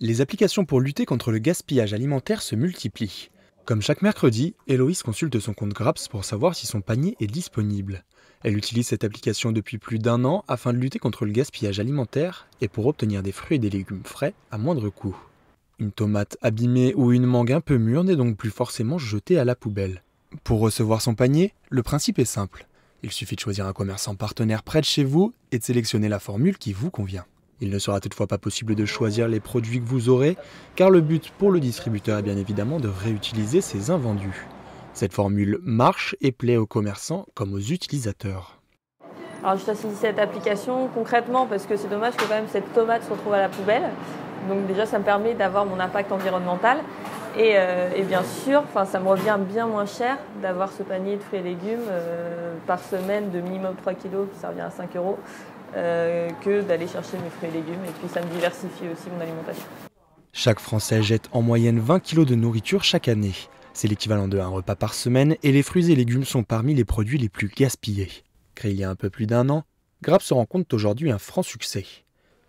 Les applications pour lutter contre le gaspillage alimentaire se multiplient. Comme chaque mercredi, Héloïse consulte son compte Graps pour savoir si son panier est disponible. Elle utilise cette application depuis plus d'un an afin de lutter contre le gaspillage alimentaire et pour obtenir des fruits et des légumes frais à moindre coût. Une tomate abîmée ou une mangue un peu mûre n'est donc plus forcément jetée à la poubelle. Pour recevoir son panier, le principe est simple. Il suffit de choisir un commerçant partenaire près de chez vous et de sélectionner la formule qui vous convient. Il ne sera toutefois pas possible de choisir les produits que vous aurez, car le but pour le distributeur est bien évidemment de réutiliser ses invendus. Cette formule marche et plaît aux commerçants comme aux utilisateurs. Alors je choisis cette application concrètement parce que c'est dommage que quand même cette tomate se retrouve à la poubelle. Donc déjà ça me permet d'avoir mon impact environnemental. Et, euh, bien sûr, ça me revient bien moins cher d'avoir ce panier de fruits et légumes euh, par semaine de minimum 3 kg qui revient à 5 euros euh, que d'aller chercher mes fruits et légumes. Et puis ça me diversifie aussi mon alimentation. Chaque Français jette en moyenne 20 kg de nourriture chaque année. C'est l'équivalent de un repas par semaine et les fruits et légumes sont parmi les produits les plus gaspillés. Créé il y a un peu plus d'un an, Grappe se rend compte aujourd'hui un franc succès.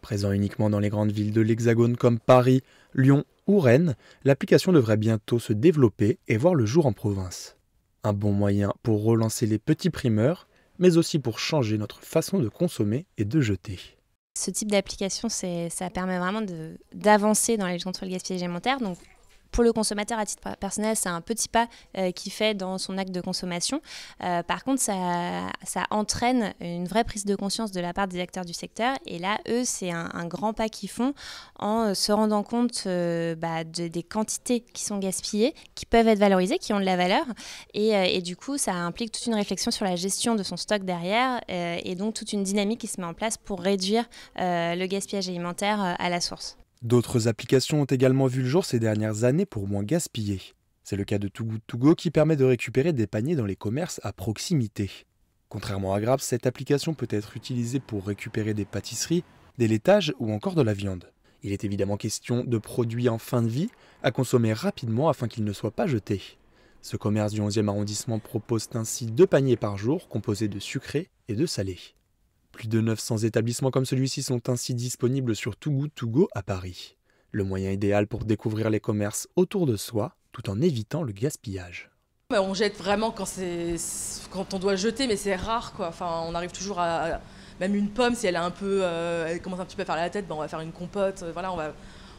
Présent uniquement dans les grandes villes de l'Hexagone comme Paris, Lyon ou Rennes, l'application devrait bientôt se développer et voir le jour en province. Un bon moyen pour relancer les petits primeurs mais aussi pour changer notre façon de consommer et de jeter. Ce type d'application, ça permet vraiment d'avancer dans les lutte contre le gaspillage alimentaire. Pour le consommateur, à titre personnel, c'est un petit pas qui euh, qu'il fait dans son acte de consommation. Euh, par contre, ça, ça, entraîne une vraie prise de conscience de la part des acteurs du secteur. Et là, eux, c'est un, grand pas qu'ils font en euh, se rendant compte bah, de, des quantités qui sont gaspillées, qui peuvent être valorisées, qui ont de la valeur. et du coup, ça implique toute une réflexion sur la gestion de son stock derrière et donc toute une dynamique qui se met en place pour réduire le gaspillage alimentaire à la source. D'autres applications ont également vu le jour ces dernières années pour moins gaspiller. C'est le cas de Too Good qui permet de récupérer des paniers dans les commerces à proximité. Contrairement à Grab, cette application peut être utilisée pour récupérer des pâtisseries, des laitages ou encore de la viande. Il est évidemment question de produits en fin de vie à consommer rapidement afin qu'ils ne soient pas jetés. Ce commerce du 11e arrondissement propose ainsi deux paniers par jour composés de sucré et de salé. Plus de 900 établissements comme celui-ci sont ainsi disponibles sur Too Good To Go à Paris. Le moyen idéal pour découvrir les commerces autour de soi tout en évitant le gaspillage. Bah, on jette vraiment quand, quand on doit jeter, mais c'est rare. Quoi. Enfin, on arrive toujours à, même une pomme, si elle a un peu, euh, elle commence un petit peu à faire la tête, bah, on va faire une compote. Euh, voilà, on va,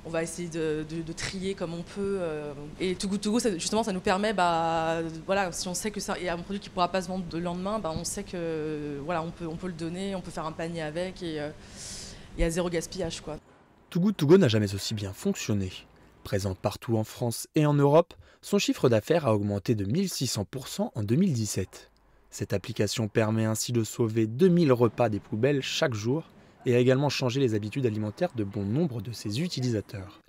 on va essayer de, trier comme on peut. Euh, et tout Tougou, Go, justement, ça nous permet, bah, voilà, si on sait que a un produit qui ne pourra pas se vendre le lendemain, bah, on sait que voilà, on peut, on peut le donner, on peut faire un panier avec et il y a zéro gaspillage. Quoi. Tougou n'a jamais aussi bien fonctionné. Présent partout en France et en Europe, son chiffre d'affaires a augmenté de 1600% en 2017. Cette application permet ainsi de sauver 2000 repas des poubelles chaque jour et a également changé les habitudes alimentaires de bon nombre de ses utilisateurs.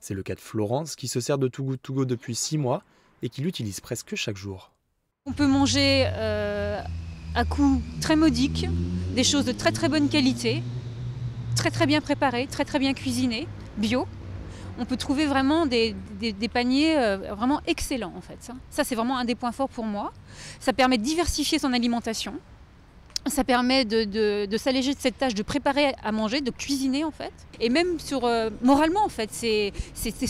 C'est le cas de Florence qui se sert de Too Good depuis 6 mois et qui l'utilise presque chaque jour. On peut manger euh, à coût très modique, des choses de très très bonne qualité, très très bien préparées, très très bien cuisinées, bio. On peut trouver vraiment des, paniers euh, vraiment excellents en fait. Ça, c'est vraiment un des points forts pour moi. Ça permet de diversifier son alimentation ça permet de, de, de s'alléger de cette tâche de préparer à manger, de cuisiner en fait. Et même sur euh, moralement en fait, c'est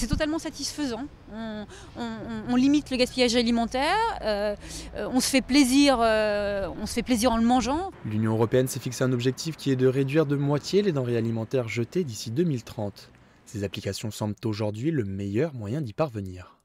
totalement satisfaisant. On, limite le gaspillage alimentaire, euh, euh, on, se fait plaisir, on se fait plaisir en le mangeant. L'Union européenne s'est fixé un objectif qui est de réduire de moitié les denrées alimentaires jetées d'ici 2030. Ces applications semblent aujourd'hui le meilleur moyen d'y parvenir.